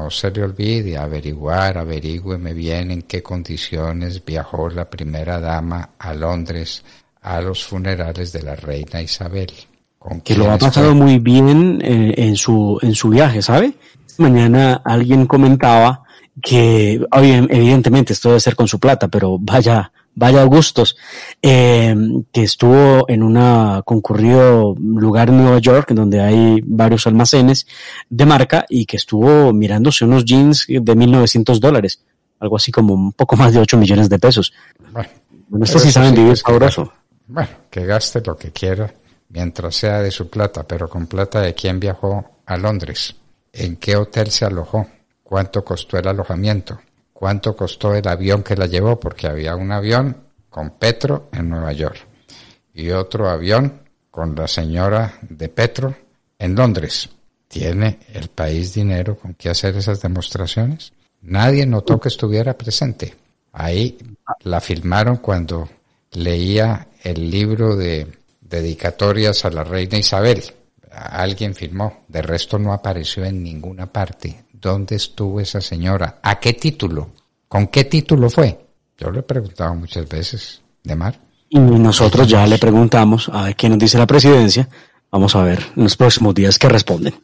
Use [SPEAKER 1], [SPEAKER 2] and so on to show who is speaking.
[SPEAKER 1] No se le olvide averiguar, averigüeme bien en qué condiciones viajó la primera dama a Londres a los funerales de la reina Isabel. ¿Con que lo ha pasado muy
[SPEAKER 2] bien eh, en, su, en su viaje, ¿sabe? Mañana alguien comentaba que, evidentemente, esto debe ser con su plata, pero vaya, vaya Augustos, eh, que estuvo en un concurrido lugar en Nueva York, donde hay varios almacenes de marca, y que estuvo mirándose unos jeans de 1.900 dólares, algo así como un poco más de 8 millones de pesos. Bueno, saben
[SPEAKER 1] Bueno, que gaste lo que quiera, mientras sea de su plata, pero con plata de quién viajó a Londres, en qué hotel se alojó, cuánto costó el alojamiento, cuánto costó el avión que la llevó, porque había un avión con Petro en Nueva York y otro avión con la señora de Petro en Londres. ¿Tiene el país dinero con qué hacer esas demostraciones? Nadie notó que estuviera presente. Ahí la filmaron cuando leía el libro de dedicatorias a la reina Isabel. Alguien firmó. de resto no apareció en ninguna parte ¿dónde estuvo esa señora? ¿A qué título? ¿Con qué título fue? Yo le he preguntado muchas veces, de
[SPEAKER 2] mar. Y nosotros ya le preguntamos a quién qué nos dice la presidencia. Vamos a ver en los próximos días qué responden.